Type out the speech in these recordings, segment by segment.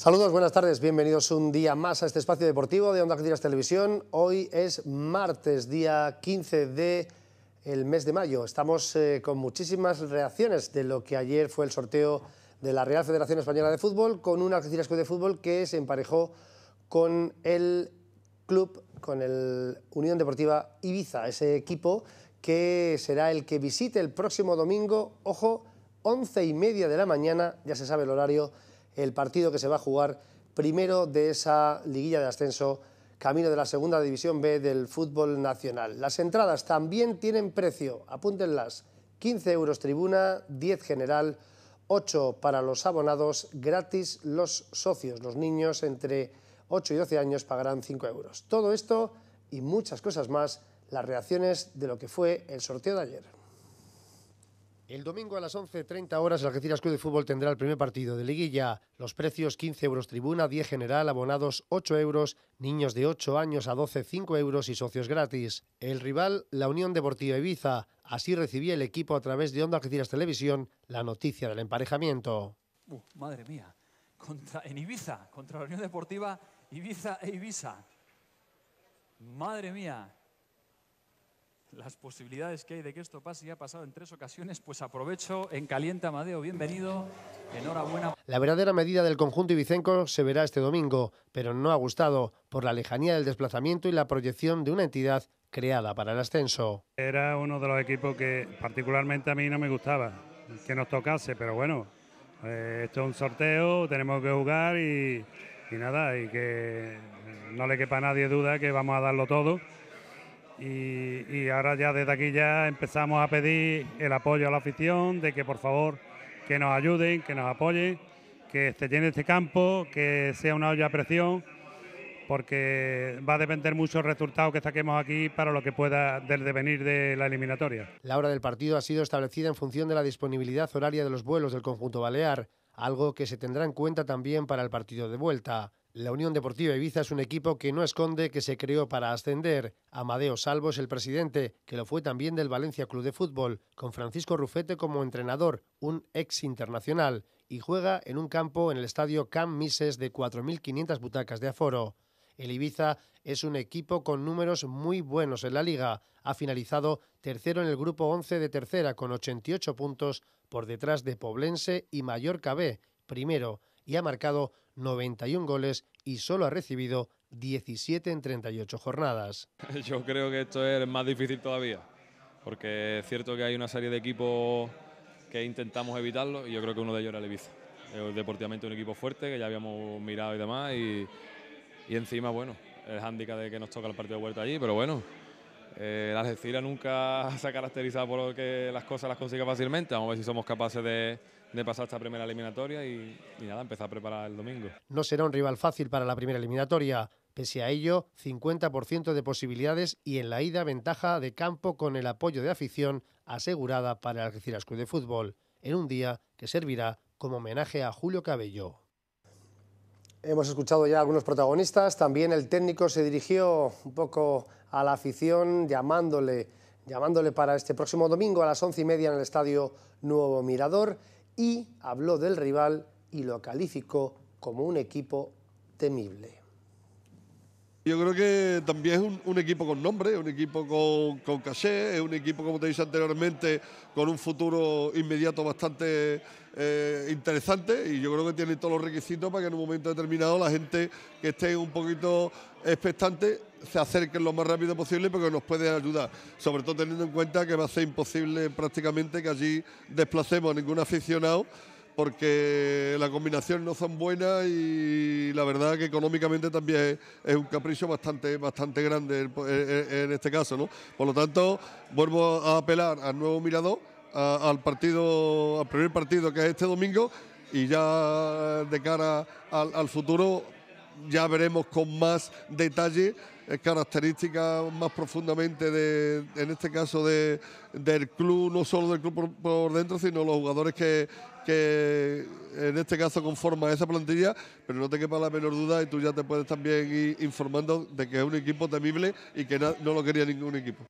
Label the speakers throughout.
Speaker 1: Saludos, buenas tardes, bienvenidos un día más a este espacio deportivo de Onda Televisión. Hoy es martes, día 15 de mes de mayo. Estamos eh, con muchísimas reacciones de lo que ayer fue el sorteo de la Real Federación Española de Fútbol con una Algeciras de Fútbol que se emparejó con el club, con el Unión Deportiva Ibiza, ese equipo que será el que visite el próximo domingo, ojo, 11 y media de la mañana, ya se sabe el horario el partido que se va a jugar primero de esa liguilla de ascenso camino de la segunda división B del fútbol nacional. Las entradas también tienen precio, apúntenlas, 15 euros tribuna, 10 general, 8 para los abonados, gratis los socios, los niños entre 8 y 12 años pagarán 5 euros. Todo esto y muchas cosas más, las reacciones de lo que fue el sorteo de ayer. El domingo a las 11.30 horas, el Algeciras Club de Fútbol tendrá el primer partido de liguilla. Los precios 15 euros tribuna, 10 general, abonados 8 euros, niños de 8 años a 12 5 euros y socios gratis. El rival, la Unión Deportiva Ibiza. Así recibía el equipo a través de Onda Algeciras Televisión la noticia del emparejamiento. Uh, madre mía, contra, en Ibiza, contra la Unión Deportiva Ibiza e Ibiza. Madre mía, las posibilidades que hay de que esto pase y ha pasado en tres ocasiones, pues aprovecho en caliente Amadeo, bienvenido, enhorabuena. La verdadera medida del conjunto ibicenco se verá este domingo, pero no ha gustado por la lejanía del desplazamiento y la proyección de una entidad creada para el ascenso. Era uno de los equipos que particularmente a mí no me gustaba que nos tocase, pero bueno, eh, esto es un sorteo, tenemos que jugar y, y nada, y que no le quepa a nadie duda que vamos a darlo todo y, ahora ya desde aquí ya empezamos a pedir el apoyo a la afición, de que por favor que nos ayuden, que nos apoyen, que se llene este campo, que sea una olla a presión, porque va a depender mucho el resultado que saquemos aquí para lo que pueda del devenir de la eliminatoria. La hora del partido ha sido establecida en función de la disponibilidad horaria de los vuelos del conjunto balear, algo que se tendrá en cuenta también para el partido de vuelta. La Unión Deportiva Ibiza es un equipo que no esconde que se creó para ascender. Amadeo Salvo es el presidente, que lo fue también del Valencia Club de Fútbol, con Francisco Rufete como entrenador, un ex internacional, y juega en un campo en el estadio Camp Mises de 4.500 butacas de aforo. El Ibiza es un equipo con números muy buenos en la liga. Ha finalizado tercero en el grupo 11 de tercera con 88 puntos por detrás de Poblense y Mallorca B, primero, y ha marcado 91 goles y solo ha recibido 17 en 38 jornadas.
Speaker 2: Yo creo que esto es más difícil todavía, porque es cierto que hay una serie de equipos
Speaker 1: que intentamos evitarlo y yo creo que uno de ellos era el Ibiza. Es deportivamente un equipo fuerte que ya habíamos mirado y demás y, encima, bueno, el hándicap de que nos toca el partido de vuelta allí, pero bueno, eh, la Algeciras nunca se ha caracterizado por que las cosas las consiga fácilmente.
Speaker 2: Vamos a ver si somos capaces de, pasar esta primera eliminatoria y, nada, empezar a preparar el domingo.
Speaker 1: No será un rival fácil para la primera eliminatoria. Pese a ello, 50% de posibilidades y en la ida ventaja de campo con el apoyo de afición asegurada para el Algeciras Club de Fútbol, en un día que servirá como homenaje a Julio Cabello. Hemos escuchado ya algunos protagonistas, también el técnico se dirigió un poco a la afición llamándole, llamándole para este próximo domingo a las once y media en el Estadio Nuevo Mirador y habló del rival y lo calificó como un equipo temible.
Speaker 2: Yo creo que también es un, equipo con nombre, un equipo con, con caché, es un equipo, como te dije anteriormente, con un futuro inmediato bastante eh, interesante y yo creo que tiene todos los requisitos para que en un momento determinado la gente que esté un poquito expectante se acerque lo más rápido posible porque nos puede ayudar, sobre todo teniendo en cuenta que va a ser imposible prácticamente que allí desplacemos a ningún aficionado porque la combinación no son buenas y la verdad que económicamente también es, un capricho bastante, bastante grande eh, eh, en, este caso. ¿no? Por lo tanto, vuelvo a apelar al nuevo mirador, al partido, al primer partido que es este domingo y ya de cara al futuro ya veremos con más detalle eh, características más profundamente, de, en este caso del club, no solo del club por, dentro, sino los jugadores que, que en este caso conforman esa plantilla, pero no te quepa la menor duda y tú ya te puedes también ir informando de que es un equipo temible y que no lo quería ningún equipo.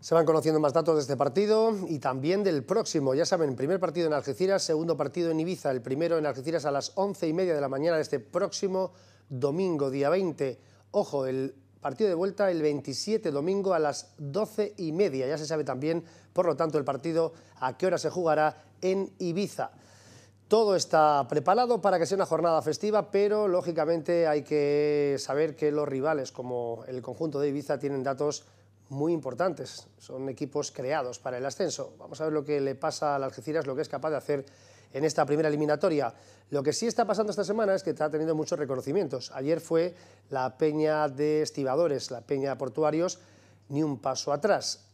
Speaker 1: Se van conociendo más datos de este partido y también del próximo. Ya saben, primer partido en Algeciras, segundo partido en Ibiza, el primero en Algeciras a las once y media de la mañana de este próximo domingo, día 20. Ojo, el partido de vuelta el 27 domingo a las doce y media. Ya se sabe también, por lo tanto, el partido a qué hora se jugará en Ibiza. Todo está preparado para que sea una jornada festiva, pero lógicamente hay que saber que los rivales, como el conjunto de Ibiza, tienen datos muy importantes. Son equipos creados para el ascenso. Vamos a ver lo que le pasa al Algeciras, lo que es capaz de hacer en esta primera eliminatoria. Lo que sí está pasando esta semana es que está teniendo muchos reconocimientos. Ayer fue la peña de estibadores, la peña de portuarios, ni un paso atrás.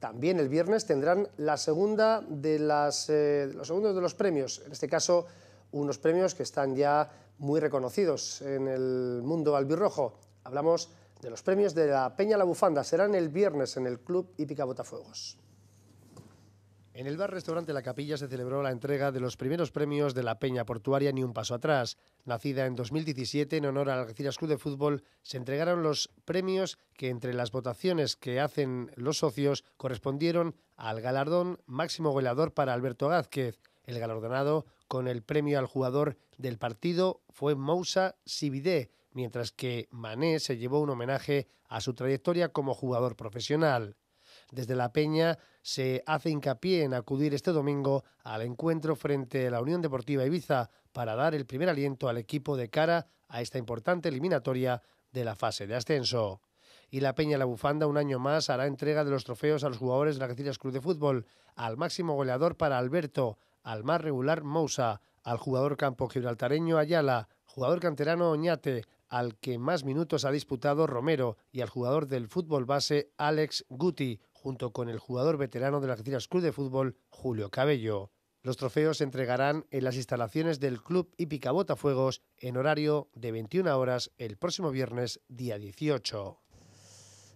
Speaker 1: También el viernes tendrán la segunda de las, eh, los segundos de los premios. En este caso, unos premios que están ya muy reconocidos en el mundo albirrojo. Hablamos de los premios de la Peña La Bufanda serán el viernes en el Club Hípica Botafuegos. En el bar-restaurante La Capilla se celebró la entrega de los primeros premios de la Peña Portuaria Ni un Paso Atrás. Nacida en 2017 en honor al Algeciras Club de Fútbol, se entregaron los premios que entre las votaciones que hacen los socios correspondieron al galardón máximo goleador para Alberto Gázquez. El galardonado con el premio al jugador del partido fue Moussa Sibidé, mientras que Mané se llevó un homenaje a su trayectoria como jugador profesional. Desde la Peña se hace hincapié en acudir este domingo al encuentro frente a la Unión Deportiva Ibiza para dar el primer aliento al equipo de cara a esta importante eliminatoria de la fase de ascenso. Y la Peña La Bufanda un año más hará entrega de los trofeos a los jugadores de la Cacillas Club de Fútbol, al máximo goleador para Alberto, al más regular Mousa, al jugador campo gibraltareño Ayala, jugador canterano Oñate, al que más minutos ha disputado Romero y al jugador del fútbol base Alex Guti, junto con el jugador veterano de la Algeciras Club de Fútbol Julio Cabello. Los trofeos se entregarán en las instalaciones del Club Hípica Botafuegos en horario de 21 horas el próximo viernes día 18.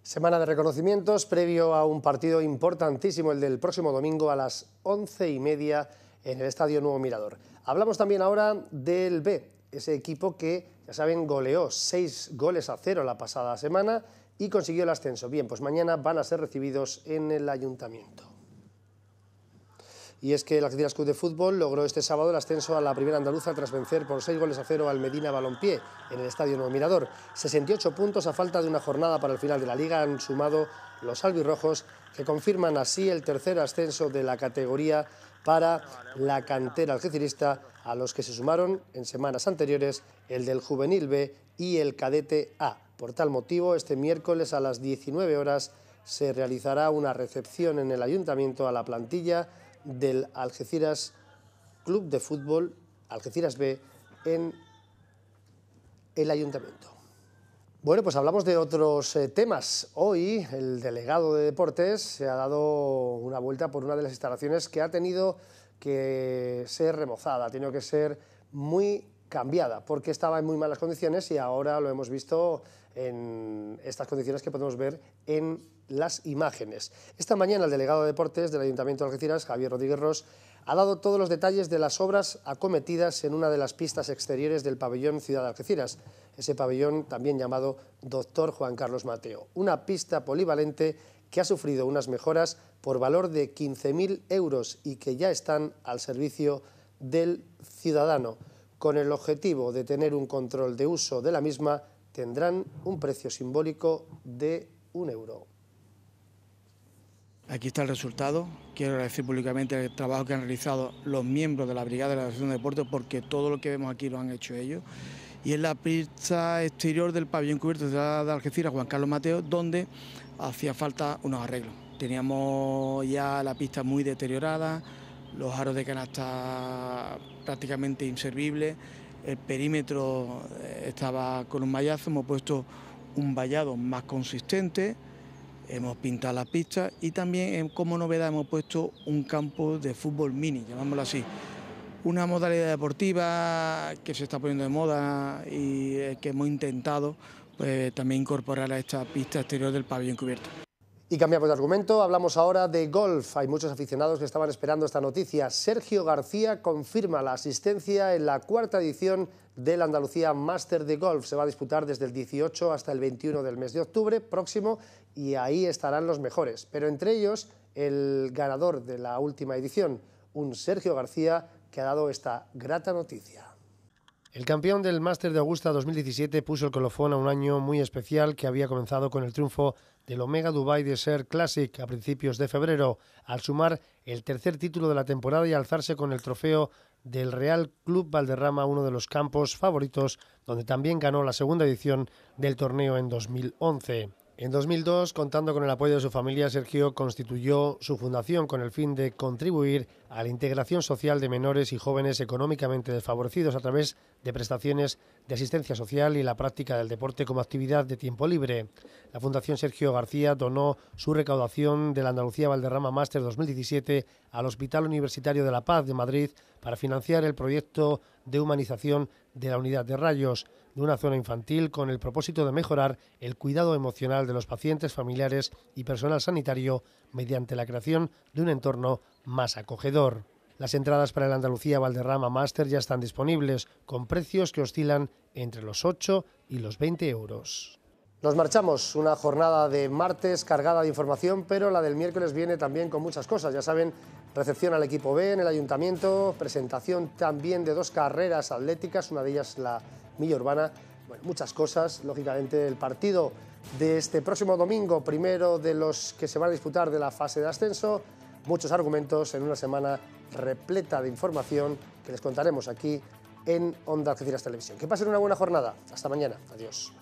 Speaker 1: Semana de reconocimientos previo a un partido importantísimo, el del próximo domingo a las 11 y media en el Estadio Nuevo Mirador. Hablamos también ahora del B, ese equipo que, ya saben, goleó seis goles a cero la pasada semana y consiguió el ascenso. Bien, pues mañana van a ser recibidos en el ayuntamiento. Y es que la Club de Fútbol logró este sábado el ascenso a la primera andaluza tras vencer por seis goles a cero al Medina Balompié en el Estadio Nuevo Mirador. 68 puntos a falta de una jornada para el final de la Liga han sumado los albirrojos que confirman así el tercer ascenso de la categoría para la cantera algecirista, a los que se sumaron en semanas anteriores el del Juvenil B y el Cadete A. Por tal motivo, este miércoles a las 19 horas se realizará una recepción en el ayuntamiento a la plantilla del Algeciras Club de Fútbol Algeciras B en el ayuntamiento. Bueno, pues hablamos de otros eh, temas. Hoy el delegado de deportes se ha dado una vuelta por una de las instalaciones que ha tenido que ser remozada, ha tenido que ser muy cambiada, porque estaba en muy malas condiciones y ahora lo hemos visto en estas condiciones que podemos ver en las imágenes. Esta mañana el delegado de deportes del Ayuntamiento de Algeciras, Javier Rodríguez Ross, ha dado todos los detalles de las obras acometidas en una de las pistas exteriores del pabellón Ciudad Algeciras, ese pabellón también llamado Doctor Juan Carlos Mateo, una pista polivalente que ha sufrido unas mejoras por valor de 15.000 euros y que ya están al servicio del ciudadano. Con el objetivo de tener un control de uso de la misma, tendrán un precio simbólico de un euro. Aquí está el resultado. Quiero agradecer públicamente el trabajo que han realizado los miembros de la Brigada de la Asociación de Deportes porque todo lo que vemos aquí lo han hecho ellos. Y en la pista exterior del pabellón cubierto de la Algeciras, Juan Carlos Mateo, donde hacía falta unos arreglos. Teníamos ya la pista muy deteriorada, los aros de canasta prácticamente inservibles, el perímetro eh, estaba con un mallazo, hemos puesto un vallado más consistente hemos pintado la pistas y también como novedad hemos puesto un campo de fútbol mini, llamémoslo así. Una modalidad deportiva que se está poniendo de moda y eh, que hemos intentado pues, también incorporar a esta pista exterior del pabellón cubierto. Y cambiamos de argumento, hablamos ahora de golf. Hay muchos aficionados que estaban esperando esta noticia. Sergio García confirma la asistencia en la cuarta edición del Andalucía Master de Golf. Se va a disputar desde el 18 hasta el 21 del mes de octubre próximo y ahí estarán los mejores, pero entre ellos el ganador de la última edición, un Sergio García que ha dado esta grata noticia. El campeón del Máster de Augusta 2017 puso el colofón a un año muy especial que había comenzado con el triunfo del Omega Dubai Desert Classic a principios de febrero, al sumar el tercer título de la temporada y alzarse con el trofeo del Real Club Valderrama, uno de los campos favoritos, donde también ganó la segunda edición del torneo en 2011. En 2002, contando con el apoyo de su familia, Sergio constituyó su fundación con el fin de contribuir a la integración social de menores y jóvenes económicamente desfavorecidos a través de prestaciones de asistencia social y la práctica del deporte como actividad de tiempo libre. La Fundación Sergio García donó su recaudación de la Andalucía Valderrama Máster 2017 al Hospital Universitario de la Paz de Madrid para financiar el proyecto de humanización de la unidad de rayos de una zona infantil con el propósito de mejorar el cuidado emocional de los pacientes, familiares y personal sanitario mediante la creación de un entorno más acogedor. Las entradas para el Andalucía Valderrama Master ya están disponibles, con precios que oscilan entre los 8 y los 20 euros. Nos marchamos, una jornada de martes cargada de información, pero la del miércoles viene también con muchas cosas. Ya saben, recepción al equipo B en el ayuntamiento, presentación también de dos carreras atléticas, una de ellas la Milla Urbana. muchas cosas. Lógicamente, el partido de este próximo domingo, primero de los que se van a disputar de la fase de ascenso. Muchos argumentos en una semana repleta de información que les contaremos aquí en Onda Algeciras Televisión. Que pasen una buena jornada. Hasta mañana. Adiós.